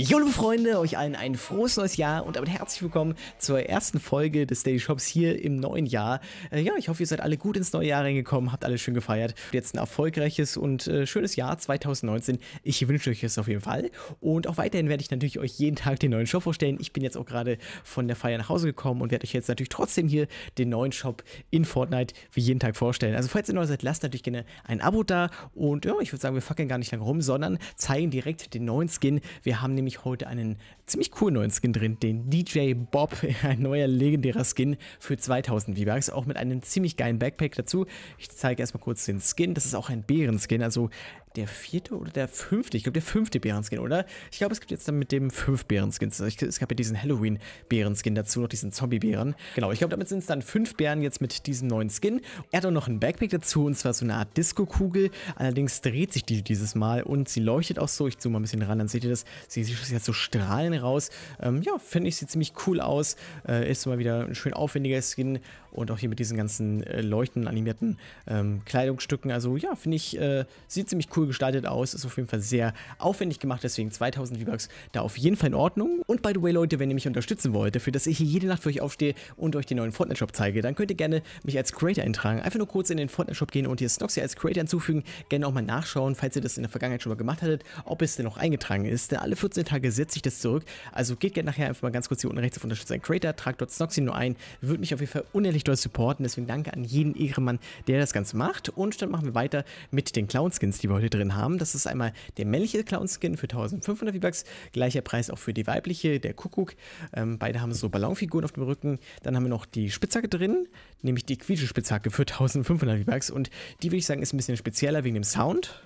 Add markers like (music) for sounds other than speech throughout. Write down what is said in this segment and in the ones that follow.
Jo, liebe Freunde, euch allen ein frohes neues Jahr und damit herzlich willkommen zur ersten Folge des Daily Shops hier im neuen Jahr. Äh, ja, ich hoffe, ihr seid alle gut ins neue Jahr reingekommen, habt alle schön gefeiert. Jetzt ein erfolgreiches und äh, schönes Jahr 2019. Ich wünsche euch es auf jeden Fall. Und auch weiterhin werde ich natürlich euch jeden Tag den neuen Shop vorstellen. Ich bin jetzt auch gerade von der Feier nach Hause gekommen und werde euch jetzt natürlich trotzdem hier den neuen Shop in Fortnite wie jeden Tag vorstellen. Also falls ihr neu seid, lasst natürlich gerne ein Abo da und ja, ich würde sagen, wir fackeln gar nicht lange rum, sondern zeigen direkt den neuen Skin. Wir haben nämlich nämlich heute einen ziemlich coolen neuen Skin drin, den DJ Bob, (laughs) ein neuer legendärer Skin für 2000 V-Bucks, auch mit einem ziemlich geilen Backpack dazu. Ich zeige erstmal kurz den Skin, das ist auch ein Bären-Skin, also der vierte oder der fünfte? Ich glaube, der fünfte Bärenskin, oder? Ich glaube, es gibt jetzt dann mit dem fünf Bärenskins. Es gab ja diesen Halloween-Bärenskin dazu, noch diesen Zombie-Bären. Genau, ich glaube, damit sind es dann fünf Bären jetzt mit diesem neuen Skin. Er hat auch noch einen Backpack dazu, und zwar so eine Art Disco-Kugel. Allerdings dreht sich die dieses Mal und sie leuchtet auch so. Ich zoome mal ein bisschen ran, dann seht ihr das. Sie schießt jetzt so Strahlen raus. Ähm, ja, finde ich, sieht ziemlich cool aus. Äh, ist mal wieder ein schön aufwendiger Skin und auch hier mit diesen ganzen äh, leuchtenden animierten ähm, Kleidungsstücken. Also ja, finde ich, äh, sieht ziemlich cool cool gestaltet aus, ist auf jeden Fall sehr aufwendig gemacht, deswegen 2000 V-Bucks da auf jeden Fall in Ordnung. Und by the way, Leute, wenn ihr mich unterstützen wollt, dafür, dass ich hier jede Nacht für euch aufstehe und euch den neuen Fortnite-Shop zeige, dann könnt ihr gerne mich als Creator eintragen. Einfach nur kurz in den Fortnite-Shop gehen und hier Snoxy als Creator hinzufügen. Gerne auch mal nachschauen, falls ihr das in der Vergangenheit schon mal gemacht hattet, ob es denn noch eingetragen ist. Denn alle 14 Tage setze ich das zurück. Also geht gerne nachher einfach mal ganz kurz hier unten rechts auf Unterstützer ein Creator, tragt dort Snoxy nur ein. Würde mich auf jeden Fall unendlich doll supporten. Deswegen danke an jeden Ehrenmann, der das Ganze macht. Und dann machen wir weiter mit den Clown-Skins, die wir heute wir drin haben. Das ist einmal der männliche Clown-Skin für 1500 V-Bucks, gleicher Preis auch für die weibliche, der Kuckuck. Ähm, beide haben so Ballonfiguren auf dem Rücken. Dann haben wir noch die Spitzhacke drin, nämlich die Quietsche-Spitzhacke für 1500 V-Bucks und die würde ich sagen ist ein bisschen spezieller wegen dem Sound.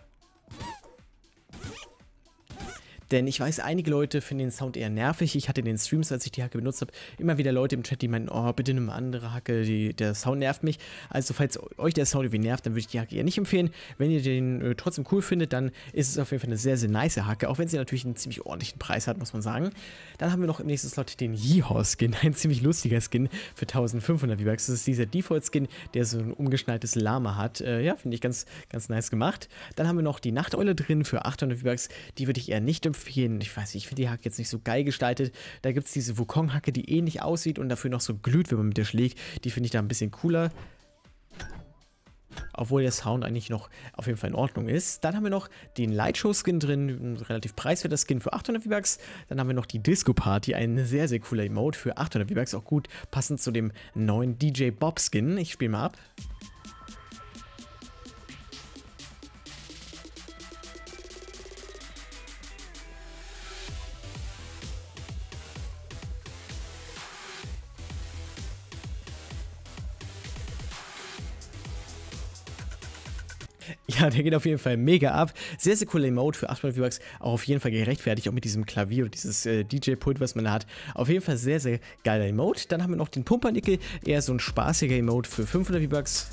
Denn ich weiß, einige Leute finden den Sound eher nervig. Ich hatte in den Streams, als ich die Hacke benutzt habe, immer wieder Leute im Chat, die meinen, oh, bitte nimm eine andere Hacke, die, der Sound nervt mich. Also falls euch der Sound irgendwie nervt, dann würde ich die Hacke eher nicht empfehlen. Wenn ihr den äh, trotzdem cool findet, dann ist es auf jeden Fall eine sehr, sehr nice Hacke, auch wenn sie natürlich einen ziemlich ordentlichen Preis hat, muss man sagen. Dann haben wir noch im nächsten Slot den Yeehaw-Skin, (laughs) ein ziemlich lustiger Skin für 1500 V-Bucks. Das ist dieser Default-Skin, der so ein umgeschnalltes Lama hat. Äh, ja, finde ich ganz, ganz nice gemacht. Dann haben wir noch die Nachteule drin für 800 V-Bucks. Die würde ich eher nicht empfehlen auf ich weiß nicht, ich finde die Hacke jetzt nicht so geil gestaltet. Da gibt es diese Wukong-Hacke, die ähnlich aussieht und dafür noch so glüht, wenn man mit der schlägt. Die finde ich da ein bisschen cooler. Obwohl der Sound eigentlich noch auf jeden Fall in Ordnung ist. Dann haben wir noch den Lightshow-Skin drin, ein relativ preiswerter Skin für 800 V-Bucks. Dann haben wir noch die Disco-Party, ein sehr, sehr cooler Emote für 800 V-Bucks, auch gut passend zu dem neuen DJ Bob-Skin. Ich spiele mal ab. (laughs) Ja, der geht auf jeden Fall mega ab. Sehr, sehr cooler Emote für 800 V-Bucks. Auch auf jeden Fall gerechtfertigt, auch mit diesem Klavier und dieses äh, DJ-Pult, was man da hat. Auf jeden Fall sehr, sehr geiler Emote. Dann haben wir noch den Pumpernickel. Eher so ein spaßiger Emote für 500 V-Bucks.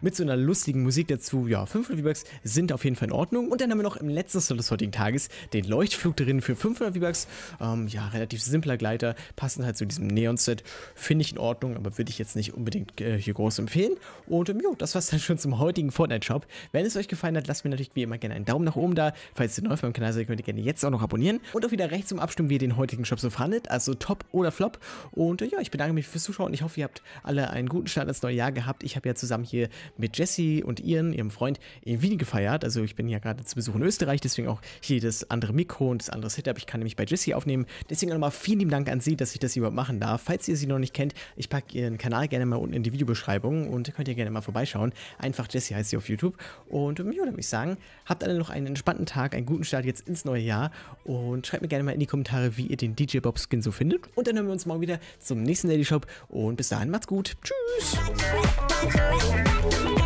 mit so einer lustigen Musik dazu. Ja, 500 V-Bucks sind auf jeden Fall in Ordnung. Und dann haben wir noch im letzten Slot des heutigen Tages den Leuchtflug drin für 500 V-Bucks. Ähm, ja, relativ simpler Gleiter, passend halt zu diesem Neon-Set. Finde ich in Ordnung, aber würde ich jetzt nicht unbedingt äh, hier groß empfehlen. Und ähm, jo, das war's dann schon zum heutigen Fortnite-Shop. Wenn es euch gefallen hat, lasst mir natürlich wie immer gerne einen Daumen nach oben da. Falls ihr neu auf meinem Kanal seid, könnt ihr gerne jetzt auch noch abonnieren. Und auch wieder rechts zum Abstimmen, wie ihr den heutigen Shop so fandet. Also top oder flop. Und äh, ja, ich bedanke mich fürs Zuschauen. Ich hoffe, ihr habt alle einen guten Start ins neue Jahr gehabt. Ich habe ja zusammen hier mit Jesse und Ian, ihrem Freund, in Wien gefeiert. Also ich bin ja gerade zu Besuch in Österreich, deswegen auch hier das andere Mikro und das andere Setup. Ich kann nämlich bei Jesse aufnehmen. Deswegen nochmal vielen lieben Dank an sie, dass ich das überhaupt machen darf. Falls ihr sie noch nicht kennt, ich packe ihren Kanal gerne mal unten in die Videobeschreibung und könnt ihr gerne mal vorbeischauen. Einfach Jesse heißt sie auf YouTube. Und ähm, ja, dann würde ich sagen, habt alle noch einen entspannten Tag, einen guten Start jetzt ins neue Jahr und schreibt mir gerne mal in die Kommentare, wie ihr den DJ Bob Skin so findet. Und dann hören wir uns morgen wieder zum nächsten Daily Shop und bis dahin macht's gut. Tschüss! Thank you.